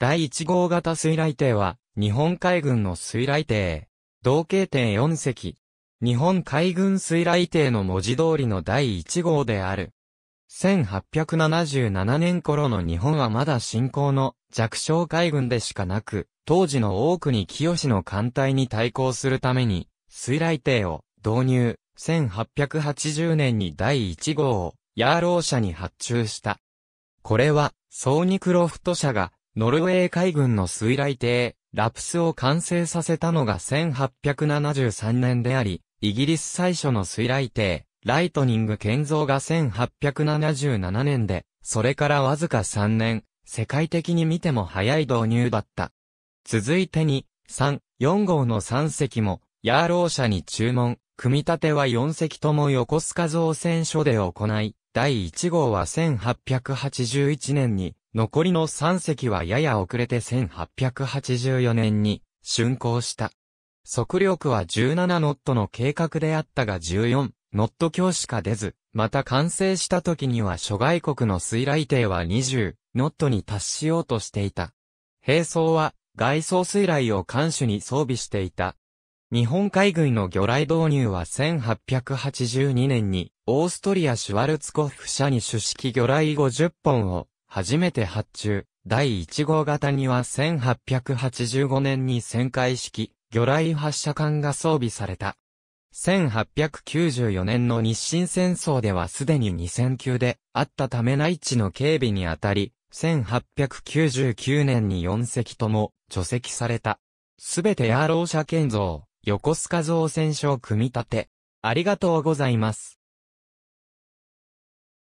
第1号型水雷艇は、日本海軍の水雷艇。同型艇4隻。日本海軍水雷艇の文字通りの第1号である。1877年頃の日本はまだ新興の弱小海軍でしかなく、当時の多くに清の艦隊に対抗するために、水雷艇を導入、1880年に第1号を、ヤーロー社に発注した。これは、ソーニクロフト社が、ノルウェー海軍の水雷艇、ラプスを完成させたのが1873年であり、イギリス最初の水雷艇、ライトニング建造が1877年で、それからわずか3年、世界的に見ても早い導入だった。続いてに、3、4号の3隻も、ヤーロー社に注文、組み立ては4隻とも横須賀造船所で行い、第1号は1881年に、残りの3隻はやや遅れて1884年に竣工した。測量区は17ノットの計画であったが14ノット強しか出ず、また完成した時には諸外国の水雷艇は20ノットに達しようとしていた。兵装は外装水雷を艦首に装備していた。日本海軍の魚雷導入は1882年にオーストリアシュワルツコフ社に主式魚雷50本を初めて発注、第1号型には1885年に旋回式、魚雷発射艦が装備された。1894年の日清戦争ではすでに2000級であったため内地の警備にあたり、1899年に4隻とも除籍された。すべてヤーロー車建造、横須賀造船所組み立て。ありがとうございます。